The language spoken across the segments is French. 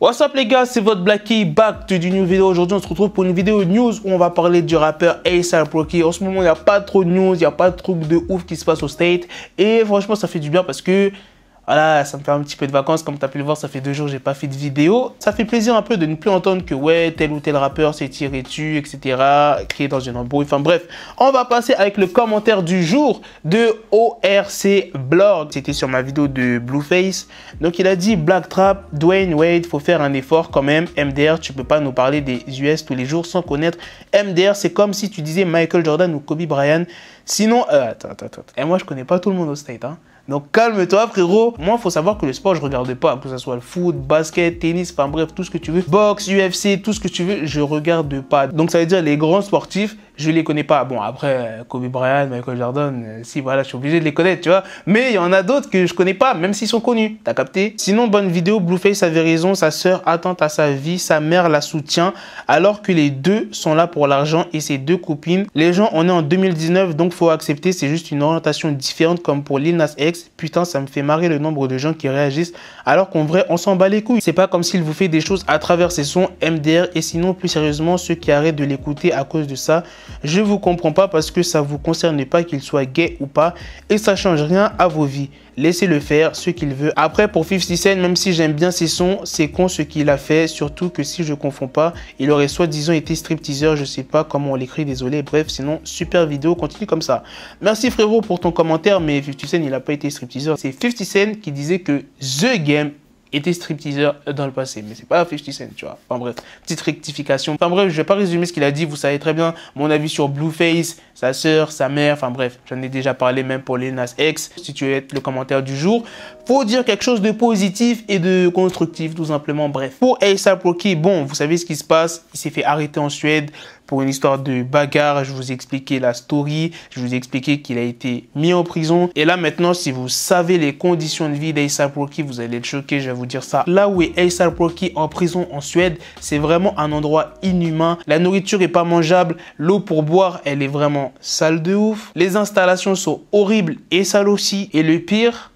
What's up les gars, c'est votre Blacky, back to the new vidéo. Aujourd'hui, on se retrouve pour une vidéo news où on va parler du rappeur A$AP Rocky. En ce moment, il n'y a pas trop de news, il n'y a pas de de ouf qui se passe au state. Et franchement, ça fait du bien parce que voilà, ça me fait un petit peu de vacances. Comme tu as pu le voir, ça fait deux jours, j'ai pas fait de vidéo. Ça fait plaisir un peu de ne plus entendre que ouais, tel ou tel rappeur s'est tiré dessus, etc. Qui est dans une embrouille. Enfin bref, on va passer avec le commentaire du jour de ORC Blog. C'était sur ma vidéo de Blueface. Donc il a dit Black Trap, Dwayne Wade, faut faire un effort quand même. MDR, tu peux pas nous parler des US tous les jours sans connaître MDR. C'est comme si tu disais Michael Jordan ou Kobe Bryant. Sinon, euh, attends, attends, attends. Et eh, moi, je connais pas tout le monde au state. Hein. Donc calme-toi frérot. Moi, il faut savoir que le sport, je regardais pas, que ce soit le foot, basket, tennis, enfin bref, tout ce que tu veux, boxe, UFC, tout ce que tu veux, je regarde pas. Donc ça veut dire les grands sportifs, je les connais pas. Bon, après, Kobe Bryant, Michael Jordan, euh, si voilà, je suis obligé de les connaître, tu vois. Mais il y en a d'autres que je connais pas, même s'ils sont connus. T'as capté Sinon, bonne vidéo, Blueface avait raison, sa sœur attend à sa vie, sa mère la soutient, alors que les deux sont là pour l'argent et ses deux copines. Les gens, on est en 2019, donc faut accepter, c'est juste une orientation différente comme pour Lil Nas X. Putain, ça me fait marrer le nombre de gens qui réagissent, alors qu'en vrai, on s'en bat les couilles. C'est pas comme s'il vous fait des choses à travers ses sons MDR et sinon, plus sérieusement, ceux qui arrêtent de l'écouter à cause de ça, je vous comprends pas parce que ça vous concerne pas qu'il soit gay ou pas et ça change rien à vos vies. Laissez-le faire ce qu'il veut. Après, pour 50 Cent, même si j'aime bien ses sons, c'est con ce qu'il a fait, surtout que si je ne confonds pas, il aurait soi-disant été strip-teaser. je sais pas comment on l'écrit, désolé. Bref, sinon, super vidéo, continue comme ça. Merci frérot pour ton commentaire, mais 50 Cent, il n'a pas été strip-teaser. C'est 50 Cent qui disait que The Game était stripteaseur dans le passé, mais c'est pas 50 Cent, tu vois. Enfin bref, petite rectification. Enfin bref, je vais pas résumer ce qu'il a dit, vous savez très bien mon avis sur Blueface, sa sœur, sa mère, enfin bref, j'en ai déjà parlé même pour les Nas X. Si tu veux être le commentaire du jour, faut dire quelque chose de positif et de constructif, tout simplement, bref. Pour A$AP Rocky, bon, vous savez ce qui se passe, il s'est fait arrêter en Suède, pour une histoire de bagarre. Je vous ai la story. Je vous ai qu'il a été mis en prison. Et là maintenant, si vous savez les conditions de vie d'Aysa Proki, vous allez être choqué. Je vais vous dire ça. Là où est Aysa Proki en prison en Suède, c'est vraiment un endroit inhumain. La nourriture est pas mangeable. L'eau pour boire, elle est vraiment sale de ouf. Les installations sont horribles et sales aussi. Et le pire,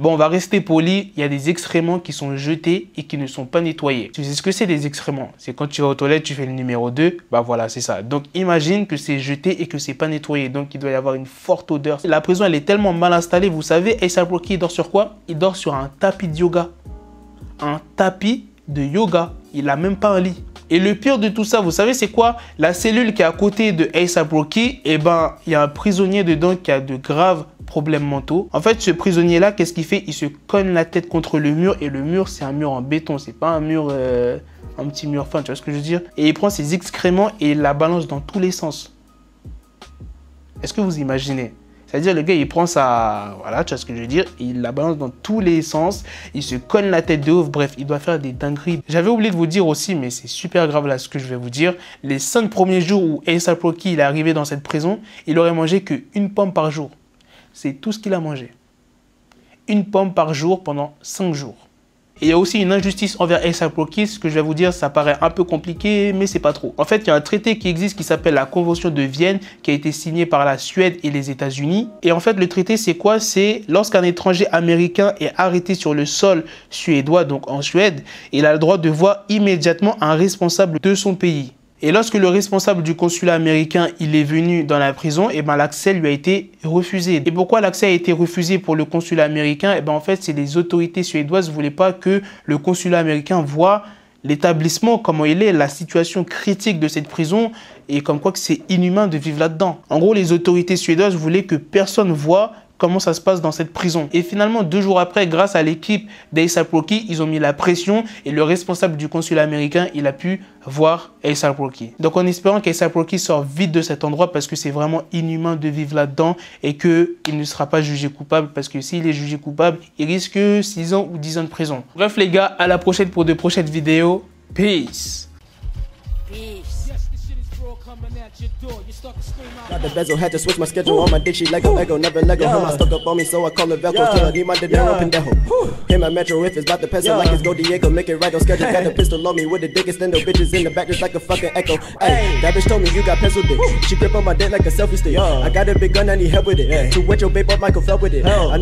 Bon, on va rester poli, il y a des excréments qui sont jetés et qui ne sont pas nettoyés. Tu sais ce que c'est des excréments C'est quand tu vas aux toilettes, tu fais le numéro 2, bah voilà, c'est ça. Donc imagine que c'est jeté et que c'est pas nettoyé, donc il doit y avoir une forte odeur. La prison, elle est tellement mal installée, vous savez, Aïssa Rocky, il dort sur quoi Il dort sur un tapis de yoga. Un tapis de yoga. Il n'a même pas un lit. Et le pire de tout ça, vous savez, c'est quoi La cellule qui est à côté de Ace Broki eh ben, il y a un prisonnier dedans qui a de graves problèmes mentaux. En fait, ce prisonnier-là, qu'est-ce qu'il fait Il se cogne la tête contre le mur et le mur, c'est un mur en béton, c'est pas un mur, euh, un petit mur fin, tu vois ce que je veux dire Et il prend ses excréments et il la balance dans tous les sens. Est-ce que vous imaginez c'est-à-dire, le gars, il prend sa. Voilà, tu vois ce que je veux dire. Il la balance dans tous les sens. Il se cogne la tête de ouf. Bref, il doit faire des dingueries. J'avais oublié de vous dire aussi, mais c'est super grave là ce que je vais vous dire. Les cinq premiers jours où aïssa Proki est arrivé dans cette prison, il aurait mangé qu'une pomme par jour c'est tout ce qu'il a mangé. Une pomme par jour pendant 5 jours. Et il y a aussi une injustice envers Esa Prokis que je vais vous dire, ça paraît un peu compliqué, mais c'est pas trop. En fait, il y a un traité qui existe qui s'appelle la Convention de Vienne, qui a été signée par la Suède et les États-Unis. Et en fait, le traité, c'est quoi C'est lorsqu'un étranger américain est arrêté sur le sol suédois, donc en Suède, il a le droit de voir immédiatement un responsable de son pays. Et lorsque le responsable du consulat américain il est venu dans la prison, et eh ben l'accès lui a été refusé. Et pourquoi l'accès a été refusé pour le consulat américain Et eh ben en fait, c'est les autorités suédoises ne voulaient pas que le consulat américain voit l'établissement, comment il est, la situation critique de cette prison et comme quoi que c'est inhumain de vivre là-dedans. En gros, les autorités suédoises voulaient que personne voit comment ça se passe dans cette prison. Et finalement, deux jours après, grâce à l'équipe d'Aysa Proki, ils ont mis la pression et le responsable du consulat américain, il a pu voir Aysa Proki. Donc en espérant qu'Aysa Proki sorte vite de cet endroit parce que c'est vraiment inhumain de vivre là-dedans et qu'il ne sera pas jugé coupable parce que s'il est jugé coupable, il risque 6 ans ou 10 ans de prison. Bref les gars, à la prochaine pour de prochaines vidéos. Peace Got the bezel, had to switch my schedule. Ooh. On my dick, she Lego, Ooh. Lego, never Lego. Yeah. Her I stuck up on me, so I call the Velcro. Yeah. Tell need my dinero yeah. pendejo. Ooh. Hit my metro if it's about the peso, yeah. like it's Go Diego. Make it right on schedule. Got the pistol on me with the dick, the bitches in the back, just like a fucking echo. Hey, that bitch told me you got pencil dick. Ooh. She grip on my dick like a selfie stick. Yeah. I got a big gun, I need help with it. To wet your babe up, Michael fell with it. Hell.